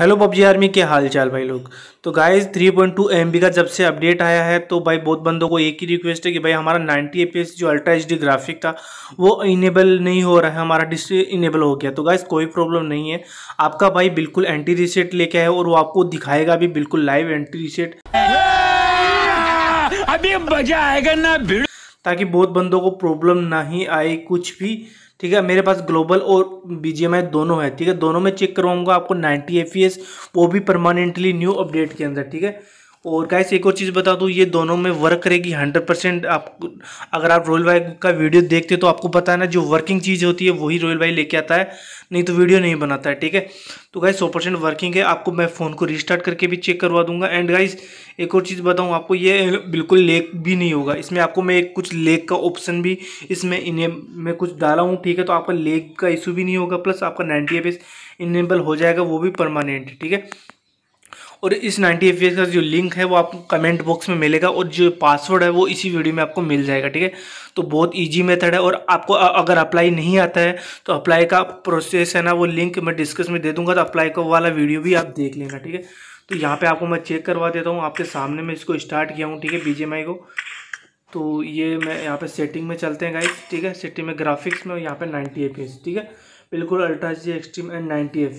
hello PUBG army के हाल चाल भाई लोग तो गाइस 3.2 पॉइंट का जब से अपडेट आया है तो भाई बहुत बंदों को एक ही रिक्वेस्ट है कि भाई हमारा 90 एफ जो अल्ट्रा एच ग्राफिक था वो इनेबल नहीं हो रहा है हमारा डिस्प्ले इनेबल हो गया तो गाइस कोई प्रॉब्लम नहीं है आपका भाई बिल्कुल एंटी रिसेट लेके आए और वो आपको दिखाएगा भी बिल्कुल लाइव एंटी रिसेट अभी मजा आएगा ना ताकि बहुत बंदों को प्रॉब्लम ना ही आए कुछ भी ठीक है मेरे पास ग्लोबल और बी दोनों है ठीक है दोनों में चेक करवाऊंगा आपको 90 एफ वो भी परमानेंटली न्यू अपडेट के अंदर ठीक है और गाइस एक और चीज़ बता दूँ ये दोनों में वर्क करेगी हंड्रेड परसेंट आप अगर आप रोयल बाई का वीडियो देखते हो तो आपको पता है ना जो वर्किंग चीज़ होती है वही रोयल भाई लेके आता है नहीं तो वीडियो नहीं बनाता है ठीक है तो गाइस सौ परसेंट वर्किंग है आपको मैं फ़ोन को रिस्टार्ट करके भी चेक करवा दूंगा एंड गाइस एक और चीज़ बताऊँ आपको ये बिल्कुल लेक भी नहीं होगा इसमें आपको मैं कुछ लेक का ऑप्शन भी इसमें इन्हें मैं कुछ डाला हूँ ठीक है तो आपका लेक का इशू भी नहीं होगा प्लस आपका नाइन्टी एफ इनेबल हो जाएगा वो भी परमानेंट ठीक है और इस 90 एफ का जो लिंक है वो आपको कमेंट बॉक्स में मिलेगा और जो पासवर्ड है वो इसी वीडियो में आपको मिल जाएगा ठीक है तो बहुत ईजी मेथड है और आपको अगर अप्लाई नहीं आता है तो अप्लाई का प्रोसेस है ना वो लिंक मैं डिस्कस में दे दूंगा तो अप्लाई का वाला वीडियो भी आप देख लेना ठीक है तो यहाँ पर आपको मैं चेक करवा देता हूँ आपके सामने मैं इसको स्टार्ट किया हूँ ठीक है बीजेएमआई को तो ये मैं यहाँ पे सेटिंग में चलते हैं गाइड ठीक है सेटिंग में ग्राफिक्स में और यहाँ पर नाइन्टी एफ ठीक है बिल्कुल ultra G extreme and ninety F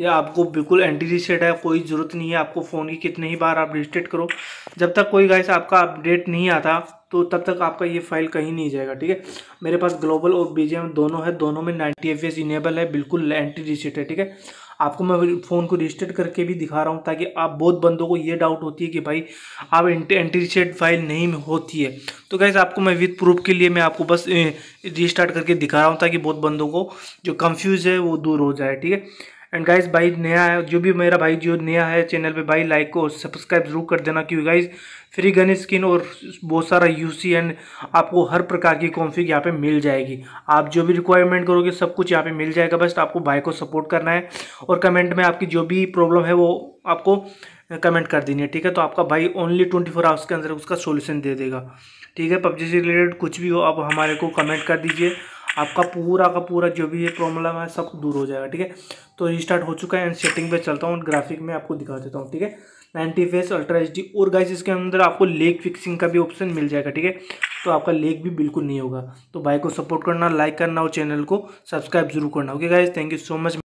ये आपको बिल्कुल एंटी रिसेट है कोई ज़रूरत नहीं है आपको फ़ोन की कितने ही बार आप रीसेट करो जब तक कोई गाइस आपका अपडेट नहीं आता तो तब तक आपका ये फाइल कहीं नहीं जाएगा ठीक है मेरे पास ग्लोबल और बीजेम दोनों है दोनों में नाइन्टी एफ इनेबल है बिल्कुल एंटी रिसेट है ठीक है आपको मैं फ़ोन को रजिस्टर्ड करके भी दिखा रहा हूँ ताकि आप बहुत बंदों को ये डाउट होती है कि भाई आप एंटी रिसेट फाइल नहीं होती है तो गैस आपको मैं विथ प्रूफ के लिए मैं आपको बस रिस्टार्ट करके दिखा रहा हूँ ताकि बहुत बंदों को जो कंफ्यूज है वो दूर हो जाए ठीक है एंड गाइस भाई नया है जो भी मेरा भाई जो नया है चैनल पे भाई लाइक और सब्सक्राइब जरूर कर देना क्योंकि गाइस फ्री गन स्किन और बहुत सारा यूसी एंड आपको हर प्रकार की कॉन्फिक यहाँ पे मिल जाएगी आप जो भी रिक्वायरमेंट करोगे सब कुछ यहाँ पे मिल जाएगा बस आपको भाई को सपोर्ट करना है और कमेंट में आपकी जो भी प्रॉब्लम है वो आपको कमेंट कर देनी है ठीक है तो आपका भाई ओनली ट्वेंटी फोर आवर्स के अंदर उसका सोल्यूशन दे देगा ठीक है पबजी से रिलेटेड कुछ भी हो आप हमारे को कमेंट कर दीजिए आपका पूरा का पूरा जो भी ये प्रॉब्लम है सब दूर हो जाएगा ठीक है तो रिस्टार्ट हो चुका है एंड सेटिंग पे चलता हूँ ग्राफिक में आपको दिखा देता हूँ ठीक है नाइन्टी फेस अल्ट्रा एच डी और गाइस इसके अंदर आपको लेग फिक्सिंग का भी ऑप्शन मिल जाएगा ठीक है तो आपका लेग भी बिल्कुल नहीं होगा तो भाई को सपोर्ट करना लाइक करना और चैनल को सब्सक्राइब जरूर करना okay guys thank you so much